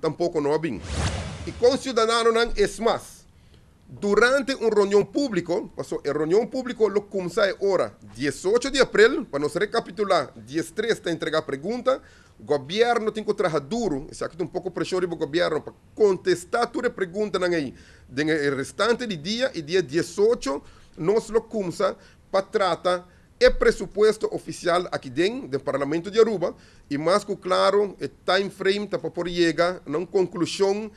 tampoco no habían. Y ciudadanos es más. Durante un reunión público, pasó el reunión público lo comienza ahora, 18 de abril, para nos recapitular, 13 está entrega pregunta, gobierno tiene que trabajar duro, exacto un un poco presión gobierno para contestar tu en en el restante de día y día 18, nos lo cumsa para tratar é pressuposto oficial aqui dentro do Parlamento de Aruba e mais que claro, o é time frame para poder chegar não conclusão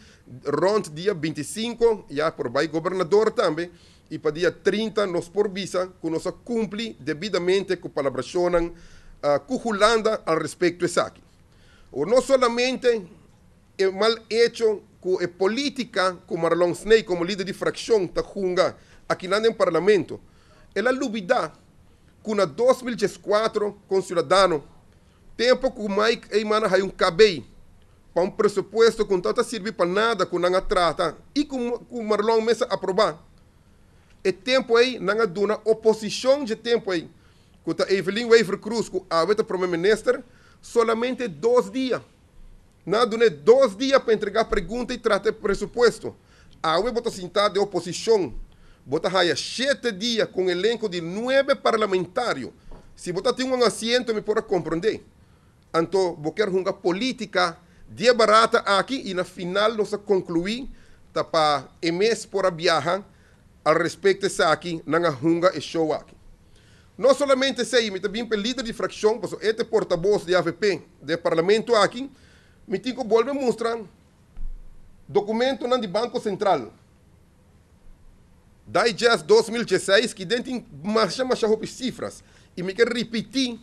rond dia 25, já por vai governador também e para dia 30 nós por visa que nós cumpre devidamente com palavras uh, ah, com Holanda ao respeito isso aqui. Ou não somente é mal feito com a política com Marlon Sney como líder de fração está junga aqui lá no parlamento. Ela lubidar kuna 2014 com cidadão tempo que o Mike e mana hay um cabei para um pressuposto que não servir para nada com não trata e com o Marlon começa a aprovar e tempo aí não uma oposição de tempo aí com a Evelyn Waver Cruz que a veta primeiro-ministro somente dois dias não dona é dois dias para entregar pergunta e tratar pressuposto a veta sentada de oposição Botahaya, sete dias com elenco de nove parlamentários. Se você tem um assento, me pode compreender. Então, vou querer uma política de barata aqui e na final nós concluímos para um por a viajar a respeito de aqui, não hunga e show aqui. Não somente sei, mas também pelo líder de fração, porque este porta-voz de AVP, do parlamento aqui, me tem que voltar mostrar documento de Banco Central. Dai Jazz 2016, que dentro marcha marcha roupas cifras. E me quer repetir,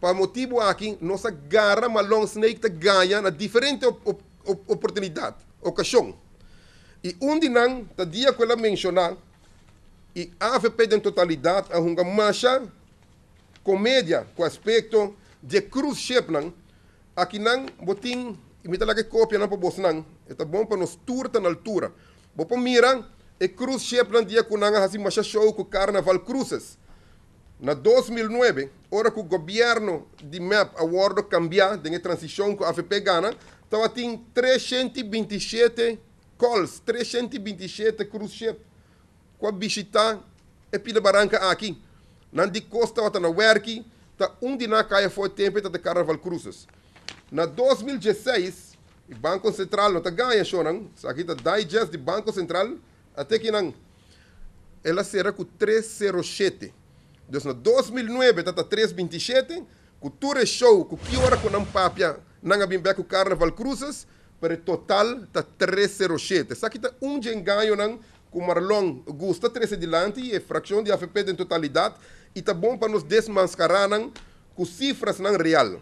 para motivo aqui, nossa garra long Snake te ganha na diferente op op oportunidade, ocasião. E um de não, da dia que ela mencionar, e a AVP de totalidade, a hunga marcha, comédia, com aspecto de cruz shepnan, aqui não, botim, e me dá lá que cópia não para você não, está bom para nos turta na altura. Vou para mirar, e Cruz cheia dia com nanga assim show com carnaval cruzes. Na 2009, ora que o governo de MEP awardo cambiar, tem a transição com a AFP Gana, então tem 327 calls, 327 cruise ship, com a bichita e pila barranca aqui. Na costa, está na werki, ta um de na caia foi tempo, está de carnaval cruzes. Na 2016, o Banco Central não está ganha, Shonan, aqui está digest do Banco Central, até que não. Ela será com 307. Desde 2009 até 327, com tour show, com que hora que não papia, não há bem com Carnaval Cruzas, para total está 307. só que está um de enganho não, com Marlon Gusta, 13 de lante, e fração de AFP em totalidade, e está bom para nos desmascarar não, com cifras não real.